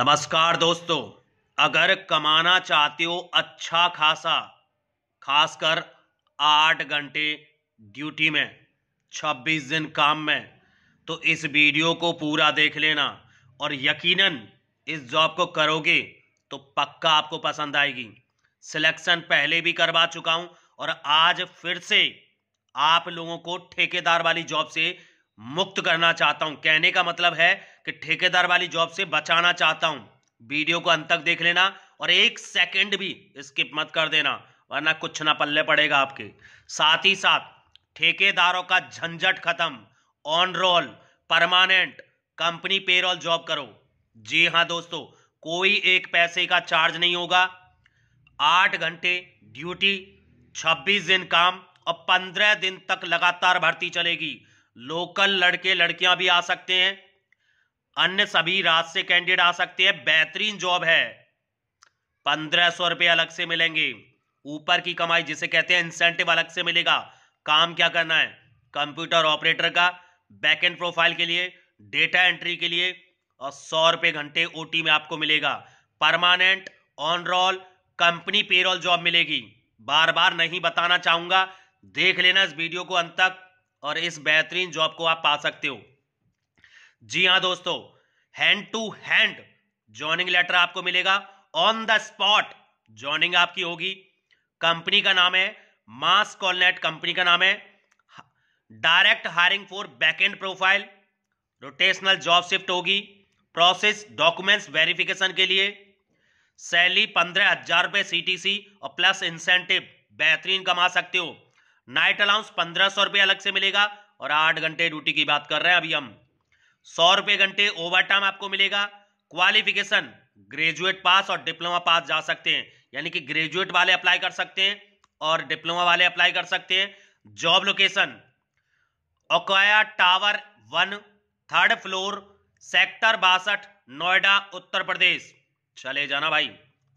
नमस्कार दोस्तों अगर कमाना चाहते हो अच्छा खासा खासकर आठ घंटे ड्यूटी में छब्बीस दिन काम में तो इस वीडियो को पूरा देख लेना और यकीनन इस जॉब को करोगे तो पक्का आपको पसंद आएगी सिलेक्शन पहले भी करवा चुका हूं और आज फिर से आप लोगों को ठेकेदार वाली जॉब से मुक्त करना चाहता हूं कहने का मतलब है कि ठेकेदार वाली जॉब से बचाना चाहता हूं वीडियो को अंत तक देख लेना और एक सेकंड भी स्किप मत कर देना वरना कुछ ना पल्ले पड़ेगा आपके साथ ही साथ ठेकेदारों का झंझट खत्म on roll permanent company payroll job करो जी हाँ दोस्तों कोई एक पैसे का चार्ज नहीं होगा आठ घंटे ड्यूटी छब्बीस दिन काम और पंद्रह दिन तक लगातार भर्ती चलेगी लोकल लड़के लड़कियां भी आ सकते हैं अन्य सभी राज्य से कैंडिडेट आ सकते हैं बेहतरीन जॉब है पंद्रह सौ रुपये अलग से मिलेंगे ऊपर की कमाई जिसे कहते हैं इंसेंटिव अलग से मिलेगा काम क्या करना है कंप्यूटर ऑपरेटर का बैकएंड प्रोफाइल के लिए डेटा एंट्री के लिए और सौ रुपये घंटे ओ में आपको मिलेगा permanent on roll company payroll job मिलेगी बार बार नहीं बताना चाहूंगा देख लेना इस वीडियो को अंत तक और इस बेहतरीन जॉब को आप पा सकते हो जी हाँ दोस्तों hand to hand joining letter आपको मिलेगा ऑन द स्पॉट ज्वाइनिंग आपकी होगी कंपनी का नाम है मास कॉलनेट कंपनी का नाम है direct hiring for back end profile rotational job shift होगी प्रोसेस डॉक्यूमेंट्स वेरिफिकेशन के लिए सैली पंद्रह हजार रुपए सी और प्लस इंसेंटिव बेहतरीन कमा सकते हो नाइट अलाउंस पंद्रह सौ रुपए अलग से मिलेगा और आठ घंटे ड्यूटी की बात कर रहे हैं अभी हम सौ रुपए घंटे ओवर टाइम आपको मिलेगा क्वालिफिकेशन ग्रेजुएट पास और डिप्लोमा पास जा सकते हैं यानी कि ग्रेजुएट वाले अप्लाई कर सकते हैं और डिप्लोमा वाले अप्लाई कर सकते हैं job location Okaya tower one third floor sector बासठ नोएडा उत्तर प्रदेश चले जाना भाई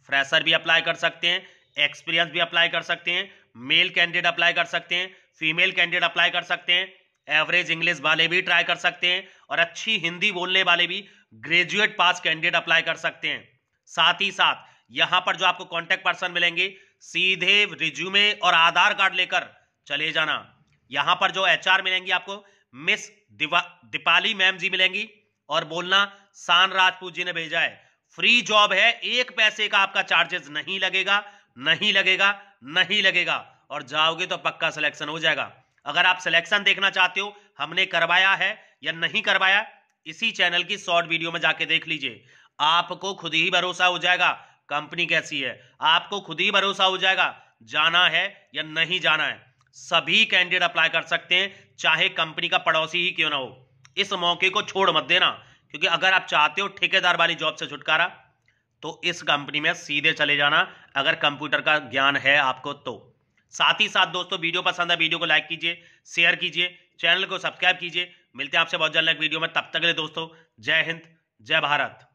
फ्रेशर भी अप्लाई कर सकते हैं एक्सपीरियंस भी अप्लाई कर सकते हैं मेल कैंडिडेट अप्लाई कर सकते हैं फीमेल कैंडिडेट अप्लाई कर सकते हैं एवरेज इंग्लिश वाले भी ट्राई कर सकते हैं और अच्छी हिंदी बोलने वाले भी ग्रेजुएट पास कैंडिडेट अप्लाई कर सकते हैं साथ ही साथ यहां पर जो आपको कॉन्टेक्ट पर्सन मिलेंगे सीधे रिज्यूमे और आधार कार्ड लेकर चले जाना यहां पर जो एचआर मिलेंगी आपको मिस दीपाली मैम जी मिलेंगी और बोलना शान राजपूत जी ने भेजा है फ्री जॉब है एक पैसे का आपका चार्जेस नहीं लगेगा नहीं लगेगा नहीं लगेगा और जाओगे तो पक्का सिलेक्शन हो जाएगा अगर आप सिलेक्शन देखना चाहते हो हमने करवाया है या नहीं करवाया इसी चैनल की शॉर्ट वीडियो में जाके देख लीजिए आपको खुद ही भरोसा हो जाएगा कंपनी कैसी है आपको खुद ही भरोसा हो जाएगा जाना है या नहीं जाना है सभी कैंडिडेट अप्लाई कर सकते हैं चाहे कंपनी का पड़ोसी ही क्यों ना हो इस मौके को छोड़ मत देना क्योंकि अगर आप चाहते हो ठेकेदार वाली जॉब से छुटकारा तो इस कंपनी में सीधे चले जाना अगर कंप्यूटर का ज्ञान है आपको तो साथ ही साथ दोस्तों वीडियो पसंद है वीडियो को लाइक कीजिए शेयर कीजिए चैनल को सब्सक्राइब कीजिए मिलते हैं आपसे बहुत जल्द वीडियो में तब तक के लिए दोस्तों जय हिंद जय भारत